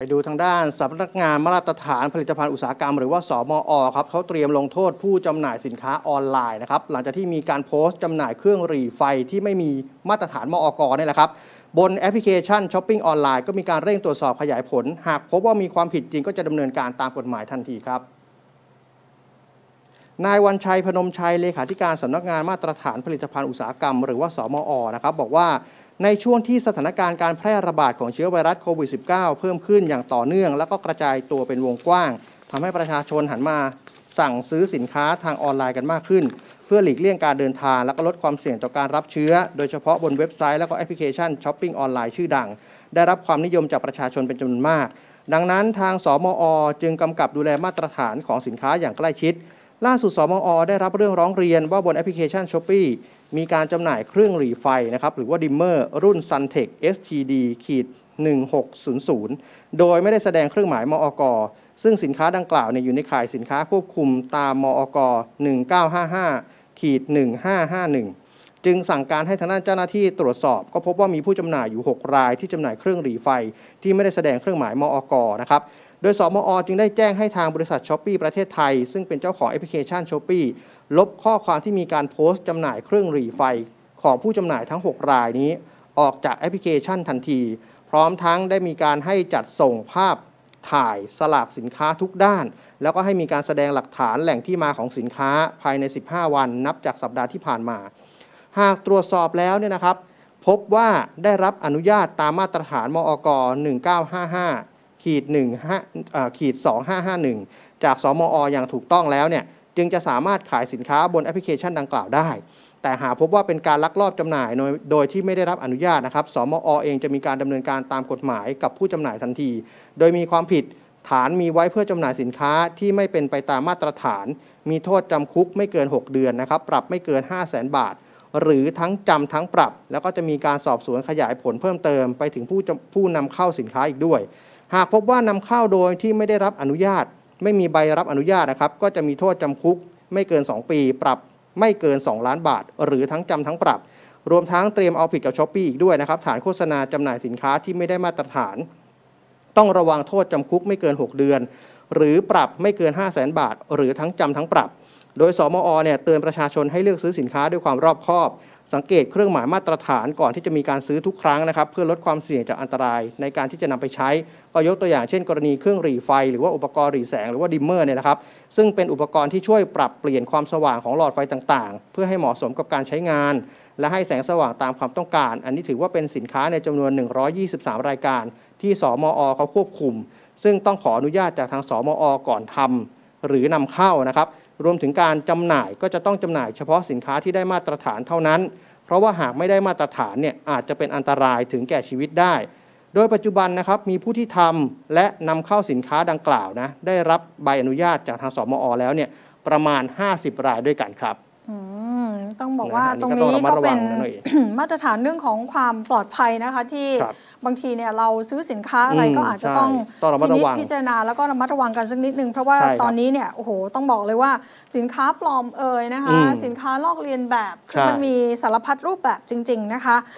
ไปดูทางด้านสำนักงานมาตรฐานผลิตภัณฑ์อุตสาหกรรมหรือว่าสมออครับเขาเตรียมลงโทษผู้จำหน่ายสินค้าออนไลน์นะครับ หลังจากที่มีการโพสต์จำหน่ายเครื่องรีไฟที่ไม่มีมาตรฐานมออกนี่แหละครับบนแอปพลิเคชันช้อปปิ้งออนไลน์ก็มีการเร่งตรวจสอบขยายผล หากพบว่ามีความผิดจริงก็จะดำเนินการตามกฎหมายทันทีครับ นายวันชัยพนมชัยเลขาธิการสำนักงานมาตรฐานผลิตภัณฑ์อุตสาหกรรมหรือว่าสมออนะครับบอกว่าในช่วงที่สถานการณ์การแพร่ระบาดของเชื้อไวรัสโควิด -19 เพิ่มขึ้นอย่างต่อเนื่องและก็กระจายตัวเป็นวงกว้าง ทำให้ประชาชนหันมาสั่งซื้อสินค้าทางออนไลน์กันมากขึ้น เพื่อหลีกเลี่ยงการเดินทางและก็ลดความเสี่ยงต่อการรับเชื้อ โดยเฉพาะบนเว็บไซต์และก็แอปพลิเคชันช้อปปิ้งออนไลน์ชื่อดัง ได้รับความนิยมจากประชาชนเป็นจำนวนมาก ดังนั้นทางสมอจึงกำกับดูแลมาตรฐานของสินค้าอย่างใกล้ชิด ล่าสุดสมอได้รับเรื่องร้องเรียนว่าบนแอปพลิเคชันช้อปปี้มีการจำหน่ายเครื่องหรีไฟนะครับหรือว่าดิมเมอร์รุ่น s u n t e ท STD ขีด 1600โดยไม่ได้แสดงเครื่องหมายมอกซึ่งสินค้าดังกล่าวเนี่ยอยู่ในข่ายสินค้าควบคุมตามมอก1955ขีด 1551 จึงสั่งการให้ทางด้านเจ้าหน้าที่ตรวจสอบ ก็พบว่ามีผู้จำหน่ายอยู่ 6 รายที่จำหน่ายเครื่องหรีไฟ ที่ไม่ได้แสดงเครื่องหมายมอกนะครับโดยสมอจึงได้แจ้งให้ทางบริษัทช้อปปีประเทศไทย ซึ่งเป็นเจ้าของแอปพลิเคชันช้อปปีลบข้อความที่มีการโพสต์จำหน่ายเครื่องหรี่ไฟ ของผู้จำหน่ายทั้ง 6 รายนี้ออกจากแอปพลิเคชันทันที พร้อมทั้งได้มีการให้จัดส่งภาพถ่ายสลากสินค้าทุกด้าน แล้วก็ให้มีการแสดงหลักฐานแหล่งที่มาของสินค้าภายใน 15 วันนับจากสัปดาห์ที่ผ่านมา หากตรวจสอบแล้วเนี่ยนะครับพบว่าได้รับอนุญาตตามมาตรฐานมอก1955ขีด1ขีด 2551 จากสมออย่างถูกต้องแล้วเนี่ยจึงจะสามารถขายสินค้าบนแอปพลิเคชันดังกล่าวได้ แต่หากพบว่าเป็นการลักลอบจำหน่ายโดยที่ไม่ได้รับอนุญาตนะครับสมอเองจะมีการดำเนินการตามกฎหมายกับผู้จำหน่ายทันที โดยมีความผิดฐานมีไว้เพื่อจำหน่ายสินค้าที่ไม่เป็นไปตามมาตรฐาน มีโทษจำคุกไม่เกิน 6 เดือนนะครับปรับไม่เกิน 5 0 0แสนบาท หรือทั้งจำทั้งปรับ แล้วก็จะมีการสอบสวนขยายผลเพิ่มเติมไปถึงผู้ผู้นำเข้าสินค้าอีกด้วยหากพบว่านำเข้าโดยที่ไม่ได้รับอนุญาต ไม่มีใบรับอนุญาตนะครับ ก็จะมีโทษจำคุกไม่เกิน 2 ปี ปรับไม่เกิน2ล้านบาท หรือทั้งจำทั้งปรับ รวมทั้งเตรียมเอาผิดกับช้อปปี้อีกด้วยนะครับฐานโฆษณาจำหน่ายสินค้าที่ไม่ได้มาตรฐาน ต้องระวังโทษจำคุกไม่เกิน 6 เดือน หรือปรับไม่เกิน 5 0 0 0 0นบาท หรือทั้งจำทั้งปรับ โดยสมอเนี่ยเตือนประชาชนให้เลือกซื้อสินค้าด้วยความรอบคอบสังเกตเครื่องหมายมาตรฐานก่อนที่จะมีการซื้อทุกครั้งนะครับ เพื่อลดความเสี่ยงจากอันตราย ในการที่จะนำไปใช้ก็ยกตัวอย่างเช่นกรณีเครื่องหรี่ไฟ หรือว่าอุปกรณ์หรี่แสงหรือว่าดิมเมอร์เนี่ยนะครับซึ่งเป็นอุปกรณ์ที่ช่วยปรับเปลี่ยนความสว่างของหลอดไฟต่างๆ เพื่อให้เหมาะสมกับการใช้งาน และให้แสงสว่างตามความต้องการ อันนี้ถือว่าเป็นสินค้าในจำนวน 123 รายการที่สมออเขาควบคุม ซึ่งต้องขออนุญาตจากทางสมอก่อนทำหรือนำเข้านะครับรวมถึงการจำหน่ายก็จะต้องจำหน่ายเฉพาะสินค้าที่ได้มาตรฐานเท่านั้น เพราะว่าหากไม่ได้มาตรฐานเนี่ยอาจจะเป็นอันตรายถึงแก่ชีวิตได้ โดยปัจจุบันนะครับมีผู้ที่ทำและนำเข้าสินค้าดังกล่าวนะได้รับใบอนุญาตจากทางสมอแล้วเนี่ยประมาณ 50 รายด้วยกันครับต้องบอกว่าตรงนี้ก็เป็นมาตรฐานเรื่องของความปลอดภัยนะคะที่บางทีเนี่ยเราซื้อสินค้าอะไรก็อาจจะต้องพินิจพิจารณาแล้วก็ระมัดระวังกันสักนิดนึง เพราะว่าตอนนี้เนี่ยโอ้โห ต้องบอกเลยว่าสินค้าปลอมเอ่ยนะคะ สินค้าลอกเลียนแบบมันมีสารพัดรูปแบบจริงๆนะคะ